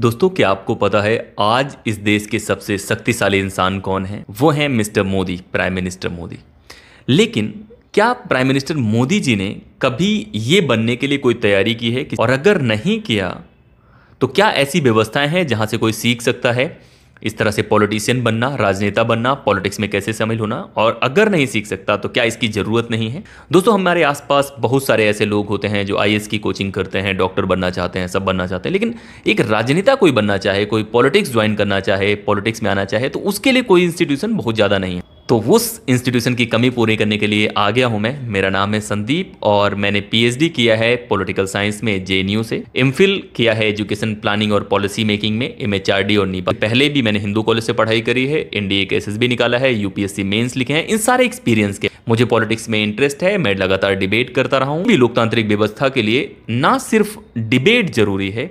दोस्तों क्या आपको पता है आज इस देश के सबसे शक्तिशाली इंसान कौन है वो है mister Modi prime minister Modi लेकिन क्या प्राइम मिनिस्टर मोदी जी ने कभी ये बनने के लिए कोई तैयारी की है कि और अगर नहीं किया तो क्या ऐसी व्यवस्थाएं हैं जहां से कोई सीख सकता है इस तरह से पॉलिटिशियन बनना राजनेता बनना पॉलिटिक्स में कैसे शामिल होना और अगर नहीं सीख सकता तो क्या इसकी ज़रूरत नहीं है दोस्तों हमारे आसपास बहुत सारे ऐसे लोग होते हैं जो आई की कोचिंग करते हैं डॉक्टर बनना चाहते हैं सब बनना चाहते हैं लेकिन एक राजनेता कोई बनना चाहे कोई पॉलिटिक्स ज्वाइन करना चाहे पॉलिटिक्स में आना चाहे तो उसके लिए कोई इंस्टीट्यूशन बहुत ज़्यादा नहीं है तो उस इंस्टीट्यूशन की कमी पूरी करने के लिए आ गया हूं मैं मेरा नाम है संदीप और मैंने पीएचडी किया है पॉलिटिकल साइंस में जे से एम किया है एजुकेशन प्लानिंग और पॉलिसी मेकिंग में एम और नीपा e पहले भी मैंने हिंदू कॉलेज से पढ़ाई करी है एनडीए के एस निकाला है यूपीएससी मेन्स लिखे हैं इन सारे एक्सपीरियंस के मुझे पॉलिटिक्स में इंटरेस्ट है मैं लगातार डिबेट करता रहा हूँ लोकतांत्रिक व्यवस्था के लिए ना सिर्फ डिबेट जरूरी है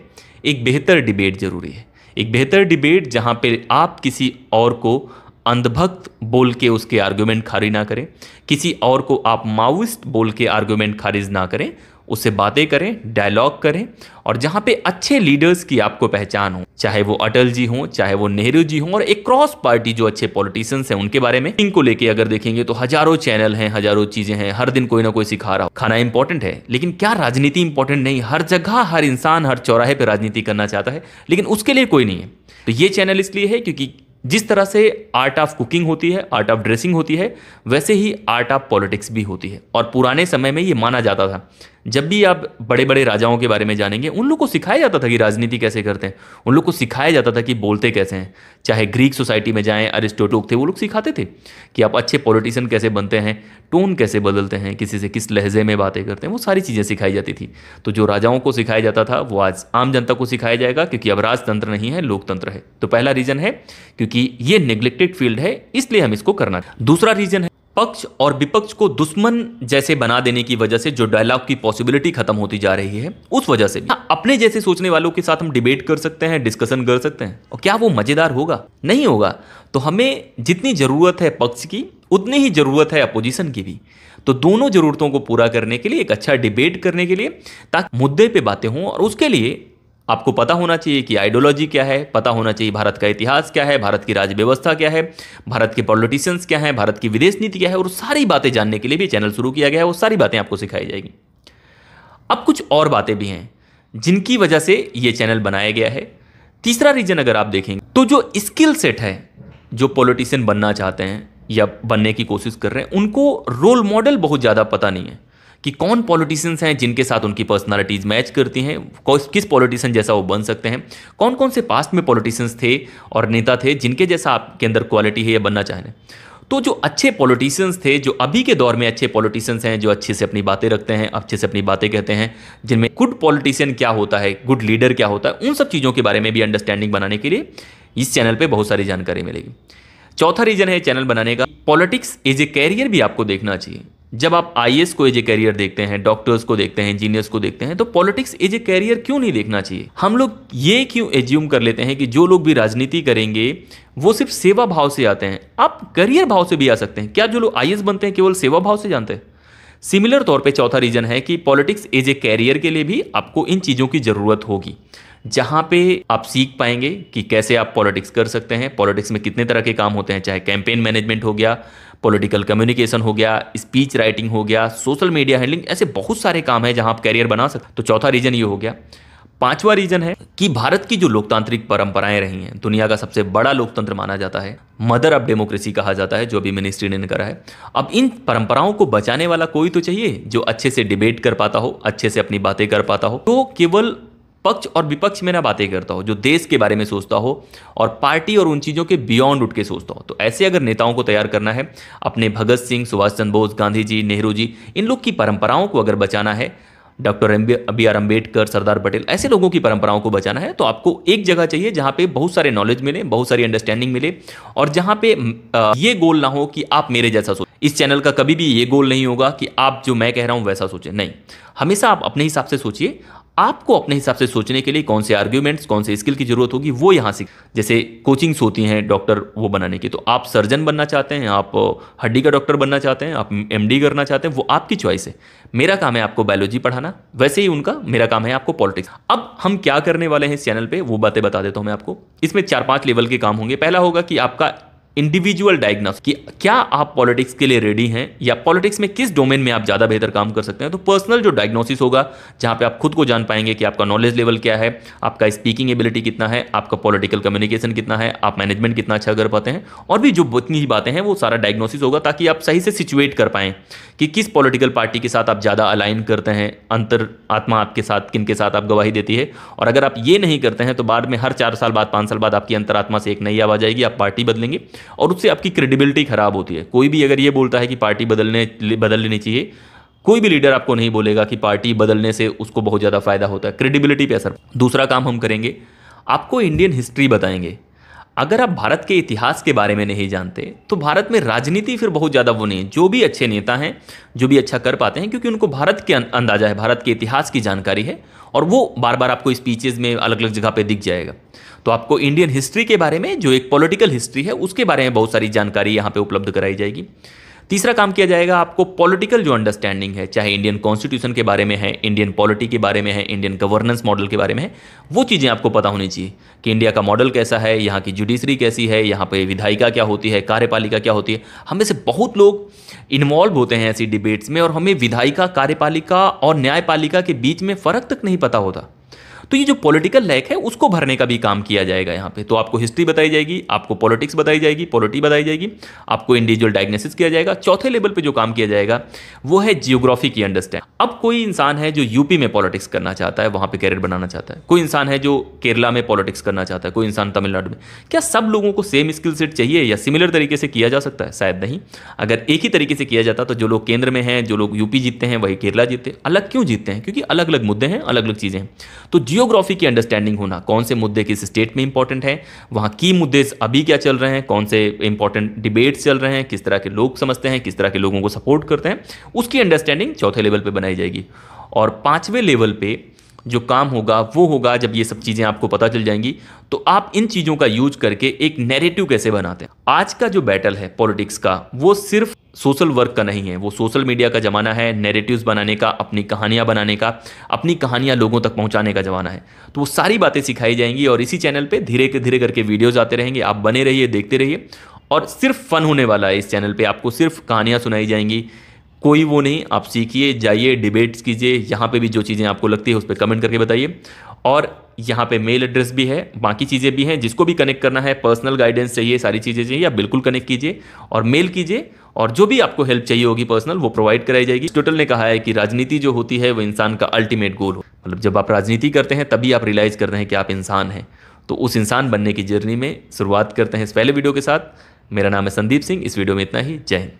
एक बेहतर डिबेट जरूरी है एक बेहतर डिबेट जहाँ पे आप किसी और को अंधभक्त बोल के उसके आर्ग्यूमेंट खारिज ना करें किसी और को आप माओइस्ट बोल के आर्ग्यूमेंट खारिज ना करें उससे बातें करें डायलॉग करें और जहाँ पे अच्छे लीडर्स की आपको पहचान हो चाहे वो अटल जी हों चाहे वो नेहरू जी हों और एक क्रॉस पार्टी जो अच्छे पॉलिटिशियंस हैं उनके बारे में इनको लेके अगर देखेंगे तो हजारों चैनल हैं हजारों चीज़ें हैं हर दिन कोई ना कोई सिखा रहा हो खाना इंपॉर्टेंट है लेकिन क्या राजनीति इंपॉर्टेंट नहीं हर जगह हर इंसान हर चौराहे पर राजनीति करना चाहता है लेकिन उसके लिए कोई नहीं है तो ये चैनल इसलिए है क्योंकि जिस तरह से आर्ट ऑफ कुकिंग होती है आर्ट ऑफ ड्रेसिंग होती है वैसे ही आर्ट ऑफ पॉलिटिक्स भी होती है और पुराने समय में ये माना जाता था जब भी आप बड़े बड़े राजाओं के बारे में जानेंगे उन लोग को सिखाया जाता था कि राजनीति कैसे करते हैं उन लोग को सिखाया जाता था कि बोलते कैसे हैं चाहे ग्रीक सोसाइटी में जाएं अरिस्टोटोक थे वो लोग सिखाते थे कि आप अच्छे पॉलिटिशियन कैसे बनते हैं टोन कैसे बदलते हैं किसी से किस लहजे में बातें करते हैं वो सारी चीज़ें सिखाई जाती थी तो जो राजाओं को सिखाया जाता था वो आज आम जनता को सिखाया जाएगा क्योंकि अब राजतंत्र नहीं है लोकतंत्र है तो पहला रीज़न है क्योंकि ये निग्लेक्टेड फील्ड है इसलिए हम इसको करना दूसरा रीज़न है पक्ष और विपक्ष को दुश्मन जैसे बना देने की वजह से जो डायलॉग की पॉसिबिलिटी खत्म होती जा रही है उस वजह से भी हाँ, अपने जैसे सोचने वालों के साथ हम डिबेट कर सकते हैं डिस्कशन कर सकते हैं और क्या वो मजेदार होगा नहीं होगा तो हमें जितनी ज़रूरत है पक्ष की उतनी ही ज़रूरत है अपोजिशन की भी तो दोनों ज़रूरतों को पूरा करने के लिए एक अच्छा डिबेट करने के लिए ताकि मुद्दे पे बातें हों और उसके लिए आपको पता होना चाहिए कि आइडियोलॉजी क्या है पता होना चाहिए भारत का इतिहास क्या है भारत की राज्य व्यवस्था क्या है भारत के पॉलिटिशियंस क्या हैं भारत की विदेश नीति क्या है और सारी बातें जानने के लिए भी चैनल शुरू किया गया है वो सारी बातें आपको सिखाई जाएगी अब कुछ और बातें भी हैं जिनकी वजह से ये चैनल बनाया गया है तीसरा रीजन अगर आप देखेंगे तो जो स्किल सेट है जो पॉलिटिशियन बनना चाहते हैं या बनने की कोशिश कर रहे हैं उनको रोल मॉडल बहुत ज़्यादा पता नहीं है कि कौन पॉलिटिशियंस हैं जिनके साथ उनकी पर्सनालिटीज़ मैच करती हैं किस पॉलिटिशियन जैसा वो बन सकते हैं कौन कौन से पास्ट में पॉलिटिशियंस थे और नेता थे जिनके जैसा आपके अंदर क्वालिटी है या बनना चाह रहे हैं तो जो अच्छे पॉलिटिशियंस थे जो अभी के दौर में अच्छे पॉलिटिशियंस हैं जो अच्छे से अपनी बातें रखते हैं अच्छे से अपनी बातें कहते हैं जिनमें गुड पॉलिटिशियन क्या होता है गुड लीडर क्या होता है उन सब चीज़ों के बारे में भी अंडरस्टैंडिंग बनाने के लिए इस चैनल पर बहुत सारी जानकारी मिलेगी चौथा रीजन है चैनल बनाने का पॉलिटिक्स एज ए कैरियर भी आपको देखना चाहिए जब आप आई को एज ए कैरियर देखते हैं डॉक्टर्स को देखते हैं इंजीनियर्स को देखते हैं तो पॉलिटिक्स एज ए कैरियर क्यों नहीं देखना चाहिए हम लोग ये क्यों एज्यूम कर लेते हैं कि जो लोग भी राजनीति करेंगे वो सिर्फ सेवा भाव से आते हैं आप करियर भाव से भी आ सकते हैं क्या जो लोग आई बनते हैं केवल सेवा भाव से जानते हैं सिमिलर तौर पे चौथा रीजन है कि पॉलिटिक्स एज ए कैरियर के लिए भी आपको इन चीज़ों की ज़रूरत होगी जहाँ पे आप सीख पाएंगे कि कैसे आप पॉलिटिक्स कर सकते हैं पॉलिटिक्स में कितने तरह के काम होते हैं चाहे कैंपेन मैनेजमेंट हो गया पॉलिटिकल कम्युनिकेशन हो गया स्पीच राइटिंग हो गया सोशल मीडिया हैंडलिंग ऐसे बहुत सारे काम हैं जहां आप कैरियर बना सकते तो चौथा रीजन ये हो गया पांचवा रीजन है कि भारत की जो लोकतांत्रिक परंपराएं रही हैं दुनिया का सबसे बड़ा लोकतंत्र माना जाता है मदर ऑफ डेमोक्रेसी कहा जाता है जो अभी मिनिस्ट्री ने करा है अब इन परंपराओं को बचाने वाला कोई तो चाहिए जो अच्छे से डिबेट कर पाता हो अच्छे से अपनी बातें कर पाता हो तो केवल पक्ष और विपक्ष में ना बातें करता हो जो देश के बारे में सोचता हो और पार्टी और उन चीज़ों के बियॉन्ड उठ के सोचता हो तो ऐसे अगर नेताओं को तैयार करना है अपने भगत सिंह सुभाष चंद्र बोस गांधी जी नेहरू जी इन लोग की परंपराओं को अगर बचाना है doctor B R Ambedkar Sardar Patel ऐसे लोगों की परंपराओं को बचाना है तो आपको एक जगह चाहिए जहाँ पे बहुत सारे नॉलेज मिले बहुत सारी अंडरस्टैंडिंग मिले और जहाँ पे ये गोल ना हो कि आप मेरे जैसा सोचें इस चैनल का कभी भी ये गोल नहीं होगा कि आप जो मैं कह रहा हूँ वैसा सोचें नहीं हमेशा आप अपने हिसाब से सोचिए आपको अपने हिसाब से सोचने के लिए कौन से आर्ग्यूमेंट्स कौन से स्किल की जरूरत होगी वो यहाँ से जैसे कोचिंग्स होती हैं डॉक्टर वो बनाने की तो आप सर्जन बनना चाहते हैं आप हड्डी का डॉक्टर बनना चाहते हैं आप एम करना चाहते हैं वो आपकी चॉइस है मेरा काम है आपको बायोलॉजी पढ़ाना वैसे ही उनका मेरा काम है आपको पॉलिटिक्स अब हम क्या करने वाले हैं इस चैनल पर वो बातें बता देता हूँ मैं आपको इसमें चार पाँच लेवल के काम होंगे पहला होगा कि आपका इंडिविजुअल डायग्नोस कि क्या आप पॉलिटिक्स के लिए रेडी हैं या पॉलिटिक्स में किस डोमेन में आप ज़्यादा बेहतर काम कर सकते हैं तो पर्सनल जो डायग्नोसिस होगा जहाँ पे आप खुद को जान पाएंगे कि आपका नॉलेज लेवल क्या है आपका स्पीकिंग एबिलिटी कितना है आपका पॉलिटिकल कम्युनिकेशन कितना है आप मैनेजमेंट कितना अच्छा कर पाते हैं और भी जो जितनी ही बातें हैं वो सारा डायग्नोसिस होगा ताकि आप सही से सिचुएट कर पाएँ कि किस पॉलिटिकल पार्टी के साथ आप ज़्यादा अलाइन करते हैं अंतर आत्मा आपके साथ किन के साथ आप गवाही देती है और अगर आप ये नहीं करते हैं तो बाद में हर चार साल बाद पाँच साल बाद आपकी अंतरात्मा से एक नई आवाज आएगी आप पार्टी बदलेंगे और उससे आपकी क्रेडिबिलिटी ख़राब होती है कोई भी अगर ये बोलता है कि पार्टी बदलने बदल लेनी चाहिए कोई भी लीडर आपको नहीं बोलेगा कि पार्टी बदलने से उसको बहुत ज़्यादा फायदा होता है क्रेडिबिलिटी पे असर दूसरा काम हम करेंगे आपको इंडियन हिस्ट्री बताएंगे अगर आप भारत के इतिहास के बारे में नहीं जानते तो भारत में राजनीति फिर बहुत ज़्यादा वो नहीं है जो भी अच्छे नेता हैं जो भी अच्छा कर पाते हैं क्योंकि उनको भारत के अं-, अंदाज़ा है भारत के इतिहास की जानकारी है और वो बार बार आपको स्पीचेज में अलग अलग जगह पर दिख जाएगा तो आपको इंडियन हिस्ट्री के बारे में जो एक पॉलिटिकल हिस्ट्री है उसके बारे में बहुत सारी जानकारी यहाँ पर उपलब्ध कराई जाएगी तीसरा काम किया जाएगा आपको पॉलिटिकल जो अंडरस्टैंडिंग है चाहे इंडियन कॉन्स्टिट्यूशन के बारे में है इंडियन पॉलिटी के बारे में है इंडियन गवर्नेंस मॉडल के बारे में है वो चीज़ें आपको पता होनी चाहिए कि इंडिया का मॉडल कैसा है यहाँ की जुडिशरी कैसी है यहाँ पर विधायिका क्या होती है कार्यपालिका क्या होती है हमें से बहुत लोग इन्वॉल्व होते हैं ऐसी डिबेट्स में और हमें विधायिका कार्यपालिका और न्यायपालिका के बीच में फ़र्क तक नहीं पता होता तो ये जो पॉलिटिकल लैक है उसको भरने का भी काम किया जाएगा यहाँ पे तो आपको हिस्ट्री बताई जाएगी आपको पॉलिटिक्स बताई जाएगी पॉलिटी बताई जाएगी आपको इंडिविजुअल डायग्नोसिस किया जाएगा चौथे लेवल पर जो काम किया जाएगा वो है जियोग्राफी की अंडरस्टैंड अब कोई इंसान है जो यूपी में पॉलिटिक्स करना चाहता है वहाँ पर कैरियर बनाना चाहता है कोई इंसान है जो केरला में पॉलिटिक्स करना चाहता है कोई इंसान तमिलनाडु में क्या सब लोगों को सेम स्किल सेट चाहिए या सिमिलर तरीके से किया जा सकता है शायद नहीं अगर एक ही तरीके से किया जाता तो जो लोग केंद्र में हैं जो लोग यूपी जीतते हैं वही केरला जीतते अलग क्यों जीतते हैं क्योंकि अलग अलग मुद्दे हैं अलग अलग चीज़ें हैं तो जियो जियोग्राफी की अंडरस्टैंडिंग होना कौन से मुद्दे किस स्टेट में इंपॉर्टेंट है वहाँ की मुद्दे अभी क्या चल रहे हैं कौन से इंपॉर्टेंट डिबेट्स चल रहे हैं किस तरह के लोग समझते हैं किस तरह के लोगों को सपोर्ट करते हैं उसकी अंडरस्टैंडिंग चौथे लेवल पर बनाई जाएगी और पाँचवें लेवल पर जो काम होगा वो होगा जब ये सब चीज़ें आपको पता चल जाएंगी तो आप इन चीज़ों का यूज करके एक नेरेटिव कैसे बनाते हैं आज का जो बैटल है पॉलिटिक्स का वो सिर्फ सोशल वर्क का नहीं है वो सोशल मीडिया का ज़माना है नेरेटिव्स बनाने का अपनी कहानियाँ बनाने का अपनी कहानियाँ लोगों तक पहुँचाने का ज़माना है तो वो सारी बातें सिखाई जाएंगी और इसी चैनल पर धीरे धीरे करके वीडियोज़ आते रहेंगे आप बने रहिए देखते रहिए और सिर्फ फन होने वाला है इस चैनल पर आपको सिर्फ कहानियाँ सुनाई जाएंगी कोई वो नहीं आप सीखिए जाइए डिबेट्स कीजिए यहाँ पे भी जो चीज़ें आपको लगती है उस पर कमेंट करके बताइए और यहाँ पे मेल एड्रेस भी है बाकी चीज़ें भी हैं जिसको भी कनेक्ट करना है पर्सनल गाइडेंस चाहिए सारी चीज़ें चाहिए आप बिल्कुल कनेक्ट कीजिए और मेल कीजिए और जो भी आपको हेल्प चाहिए होगी पर्सनल वो प्रोवाइड कराई जाएगी टोटल ने कहा है कि राजनीति जो होती है वो इंसान का अल्टीमेट गोल हो मतलब जब आप राजनीति करते हैं तभी आप रियलाइज़ करते हैं कि आप इंसान हैं तो उस इंसान बनने की जर्नी में शुरुआत करते हैं इस पहले वीडियो के साथ मेरा नाम है संदीप सिंह इस वीडियो में इतना ही जय हिंद